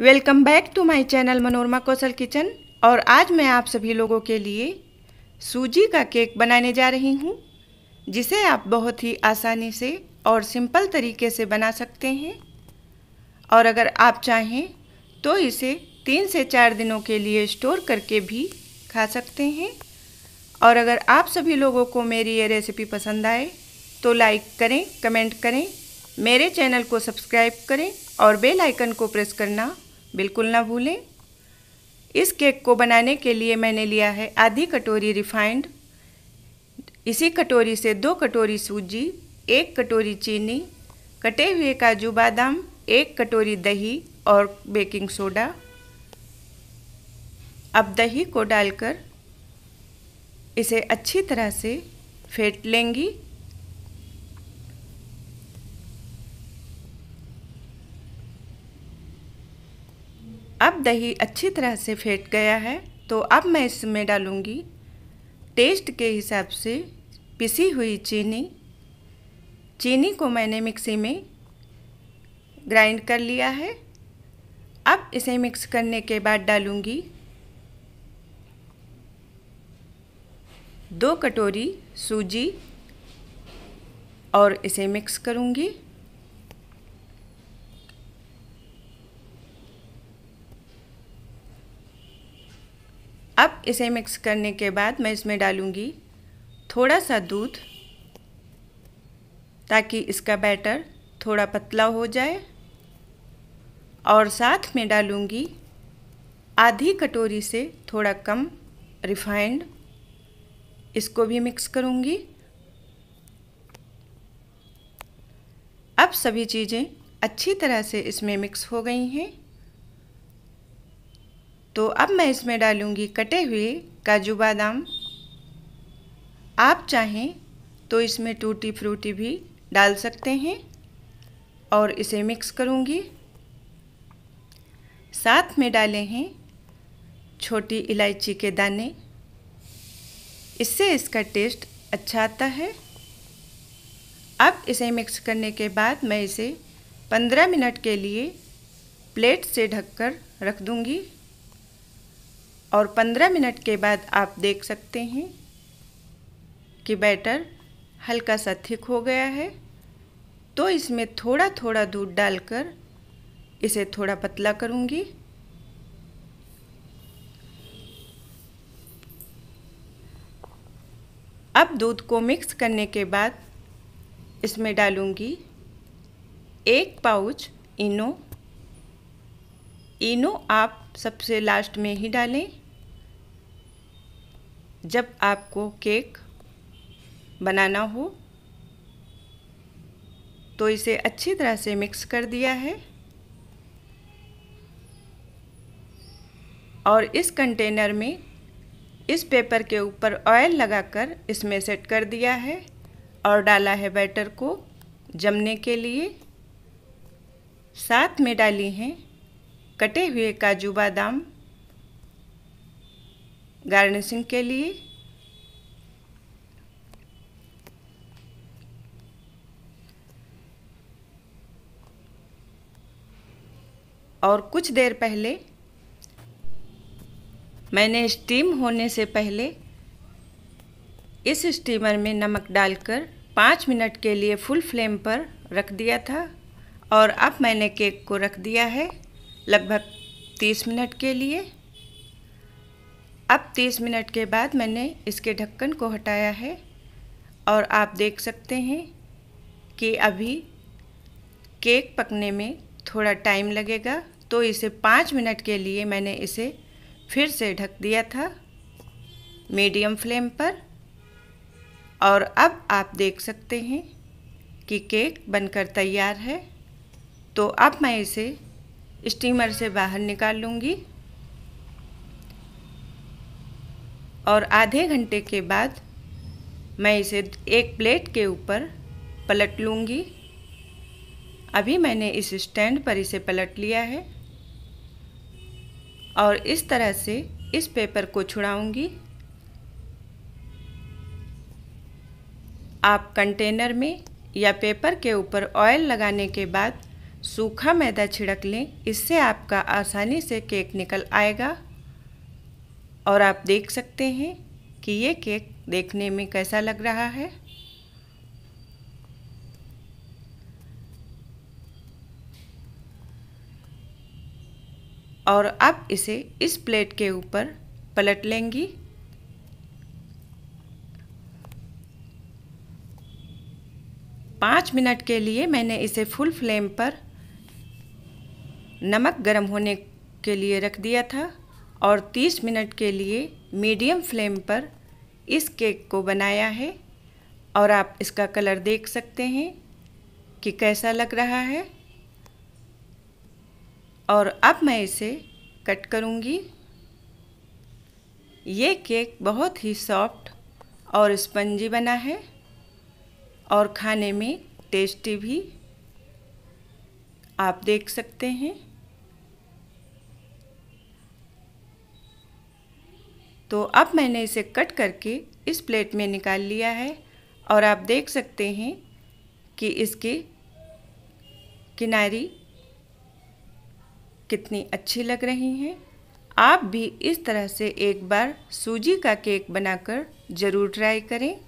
welcome back to my channel Manorama Kaushal kitchen और आज मैं आप सभी लोगों के लिए सूजी का केक बनाने जा रही हूँ जिसे आप बहुत ही आसानी से और सिंपल तरीके से बना सकते हैं और अगर आप चाहें तो इसे तीन से चार दिनों के लिए स्टोर करके भी खा सकते हैं और अगर आप सभी लोगों को मेरी ये रेसिपी पसंद आए तो लाइक करें कमेंट करें मेरे चैनल को सब्सक्राइब करें और बेल आइकन को प्रेस करना बिल्कुल ना भूलें इस केक को बनाने के लिए मैंने लिया है आधी कटोरी रिफाइंड इसी कटोरी से दो कटोरी सूजी एक कटोरी चीनी कटे हुए काजू बादाम एक कटोरी दही और बेकिंग सोडा अब दही को डालकर इसे अच्छी तरह से फेंट लेंगी अब दही अच्छी तरह से फेंट गया है तो अब मैं इसमें डालूँगी टेस्ट के हिसाब से पिसी हुई चीनी चीनी को मैंने मिक्सी में ग्राइंड कर लिया है अब इसे मिक्स करने के बाद डालूँगी दो कटोरी सूजी और इसे मिक्स करूँगी अब इसे मिक्स करने के बाद मैं इसमें डालूँगी थोड़ा सा दूध ताकि इसका बैटर थोड़ा पतला हो जाए और साथ में डालूँगी आधी कटोरी से थोड़ा कम रिफाइंड इसको भी मिक्स करूँगी अब सभी चीज़ें अच्छी तरह से इसमें मिक्स हो गई हैं तो अब मैं इसमें डालूंगी कटे हुए काजू बादाम आप चाहें तो इसमें टूटी फ्रूटी भी डाल सकते हैं और इसे मिक्स करूँगी साथ में डाले हैं छोटी इलायची के दाने इससे इसका टेस्ट अच्छा आता है अब इसे मिक्स करने के बाद मैं इसे 15 मिनट के लिए प्लेट से ढककर रख दूँगी और 15 मिनट के बाद आप देख सकते हैं कि बैटर हल्का सा थिक हो गया है तो इसमें थोड़ा थोड़ा दूध डालकर इसे थोड़ा पतला करूँगी अब दूध को मिक्स करने के बाद इसमें डालूँगी एक पाउच इनो इनो आप सबसे लास्ट में ही डालें जब आपको केक बनाना हो तो इसे अच्छी तरह से मिक्स कर दिया है और इस कंटेनर में इस पेपर के ऊपर ऑयल लगाकर इसमें सेट कर दिया है और डाला है बैटर को जमने के लिए साथ में डाली हैं कटे हुए काजू बादाम गार्निशिंग के लिए और कुछ देर पहले मैंने स्टीम होने से पहले इस स्टीमर में नमक डालकर पाँच मिनट के लिए फुल फ्लेम पर रख दिया था और अब मैंने केक को रख दिया है लगभग तीस मिनट के लिए अब 30 मिनट के बाद मैंने इसके ढक्कन को हटाया है और आप देख सकते हैं कि अभी केक पकने में थोड़ा टाइम लगेगा तो इसे पाँच मिनट के लिए मैंने इसे फिर से ढक दिया था मीडियम फ्लेम पर और अब आप देख सकते हैं कि केक बनकर तैयार है तो अब मैं इसे स्टीमर से बाहर निकाल लूँगी और आधे घंटे के बाद मैं इसे एक प्लेट के ऊपर पलट लूँगी अभी मैंने इस स्टैंड पर इसे पलट लिया है और इस तरह से इस पेपर को छुड़ाऊँगी आप कंटेनर में या पेपर के ऊपर ऑयल लगाने के बाद सूखा मैदा छिड़क लें इससे आपका आसानी से केक निकल आएगा और आप देख सकते हैं कि ये केक देखने में कैसा लग रहा है और आप इसे इस प्लेट के ऊपर पलट लेंगी पाँच मिनट के लिए मैंने इसे फुल फ्लेम पर नमक गर्म होने के लिए रख दिया था और 30 मिनट के लिए मीडियम फ्लेम पर इस केक को बनाया है और आप इसका कलर देख सकते हैं कि कैसा लग रहा है और अब मैं इसे कट करूँगी ये केक बहुत ही सॉफ्ट और स्पंजी बना है और खाने में टेस्टी भी आप देख सकते हैं तो अब मैंने इसे कट करके इस प्लेट में निकाल लिया है और आप देख सकते हैं कि इसकी किनारी कितनी अच्छी लग रही हैं आप भी इस तरह से एक बार सूजी का केक बनाकर ज़रूर ट्राई करें